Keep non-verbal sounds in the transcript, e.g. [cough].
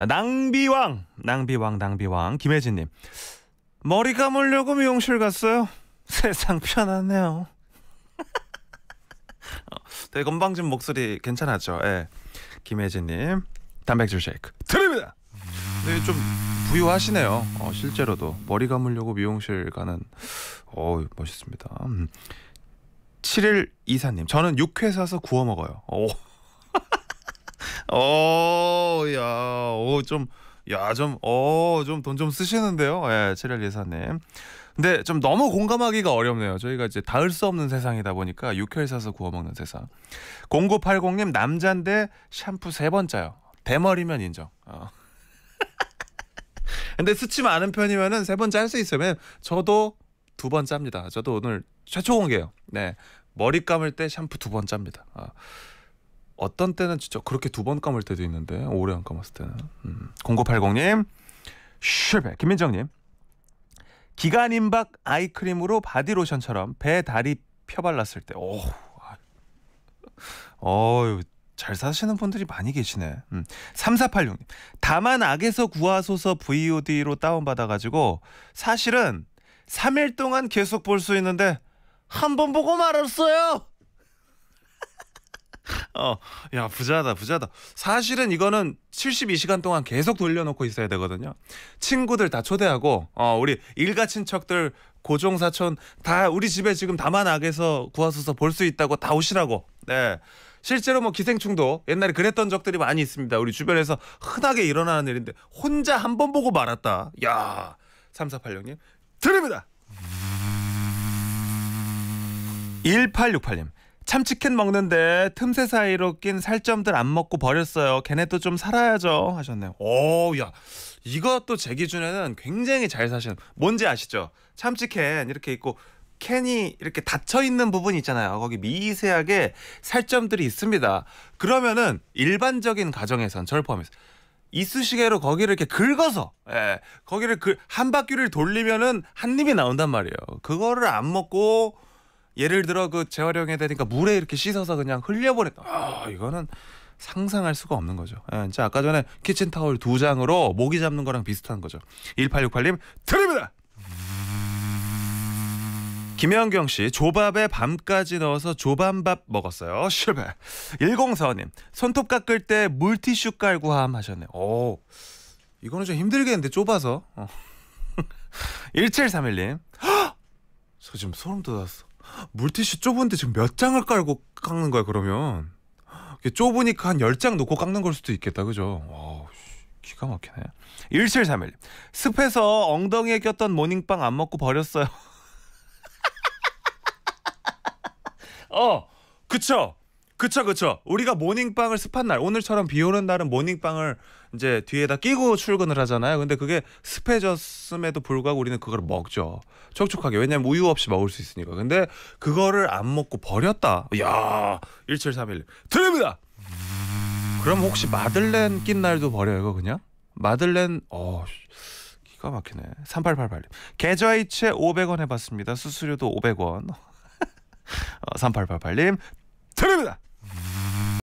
낭비왕, 낭비왕, 낭비왕. 김혜진님. 머리 감으려고 미용실 갔어요. [laughs] 세상 편하네요. [laughs] 어, 되게 건방진 목소리 괜찮았죠? 예. 김혜진님. 단백질 쉐이크 드립니다. 네, 좀 부유하시네요. 어, 실제로도 머리 감으려고 미용실 가는 어 멋있습니다. 음. 7일 이사님, 저는 육회 사서 구워 먹어요. 오, 오 [laughs] 어. 야 어좀 야, 좀, 어, 좀 돈 좀 쓰시는데요? 예, 7 1예4님 근데 좀 너무 공감하기가 어렵네요. 저희가 이제 닿을 수 없는 세상이다 보니까 육회 사서 구워 먹는 세상. 0980님, 남잔데 샴푸 세번째요 대머리면 인정. 어. [laughs] 근데 수치 많은 편이면은 세 번째 할 수 있으면 저도 두 번 짭니다. 저도 오늘 최초 공개요. 네. 머리 감을 때 샴푸 두 번 짭니다. 어. 어떤 때는 진짜 그렇게 두 번 감을 때도 있는데 오래 안 감았을 때는 음. 0980님 실패 김민정님 기간 임박 아이크림으로 바디로션처럼 배 다리 펴발랐을 때 오. 아. 어유 잘 사시는 분들이 많이 계시네. 음. 3486님. 다만 악에서 구하소서 VOD로 다운받아가지고 사실은 3일 동안 계속 볼 수 있는데 한 번 보고 말았어요. 어, 야, 부자다, 부자다. 사실은 이거는 72시간 동안 계속 돌려놓고 있어야 되거든요. 친구들 다 초대하고, 어, 우리 일가 친척들, 고종 사촌 다 우리 집에 지금 다아나게서 구하소서 볼 수 있다고 다 오시라고. 네. 실제로 뭐 기생충도 옛날에 그랬던 적들이 많이 있습니다. 우리 주변에서 흔하게 일어나는 일인데 혼자 한 번 보고 말았다. 야, 3486님 드립니다. 1868님 참치캔 먹는데 틈새 사이로 낀 살점들 안 먹고 버렸어요. 걔네도 좀 살아야죠 하셨네요. 오, 야 이것도 제 기준에는 굉장히 잘 사시는 뭔지 아시죠? 참치캔 이렇게 있고 캔이 이렇게 닫혀 있는 부분이 있잖아요. 거기 미세하게 살점들이 있습니다. 그러면은 일반적인 가정에선 저를 포함해서 이쑤시개로 거기를 이렇게 긁어서 예, 거기를 그 한 바퀴를 돌리면은 한 입이 나온단 말이에요. 그거를 안 먹고 예를 들어 그 재활용해야 되니까 물에 이렇게 씻어서 그냥 흘려버렸다. 아, 아 이거는 상상할 수가 없는 거죠. 예, 진 아까 전에 키친 타월 두 장으로 모기 잡는 거랑 비슷한 거죠. 1868님 드립니다. 김현경 씨 조밥에 밤까지 넣어서 조밤밥 먹었어요. 실패. 104님 손톱 깎을 때 물티슈 깔고 함 하셨네요. 오 이거는 좀 힘들겠는데 좁아서. 어. 1731님 [laughs] 저 지금 소름 돋았어. 물티슈 좁은데 지금 몇 장을 깔고 깎는 거야 그러면 좁으니까 한 10장 놓고 깎는 걸 수도 있겠다 그죠 와 기가 막히네 1731 습해서 엉덩이에 꼈던 모닝빵 안 먹고 버렸어요 [laughs] 어 그쵸 그쵸 그쵸. 우리가 모닝빵을 습한 날 오늘처럼 비 오는 날은 모닝빵을 이제 뒤에다 끼고 출근을 하잖아요. 근데 그게 습해졌음에도 불구하고 우리는 그걸 먹죠. 촉촉하게. 왜냐면 우유 없이 먹을 수 있으니까. 근데 그거를 안 먹고 버렸다. 야 1731. 드립니다. 그럼 혹시 마들렌 낀 날도 버려요, 이거 그냥? 마들렌 어 기가 막히네. 3888님. 계좌이체 500원 해봤습니다. 수수료도 500원. [laughs] 어, 3888님 드립니다.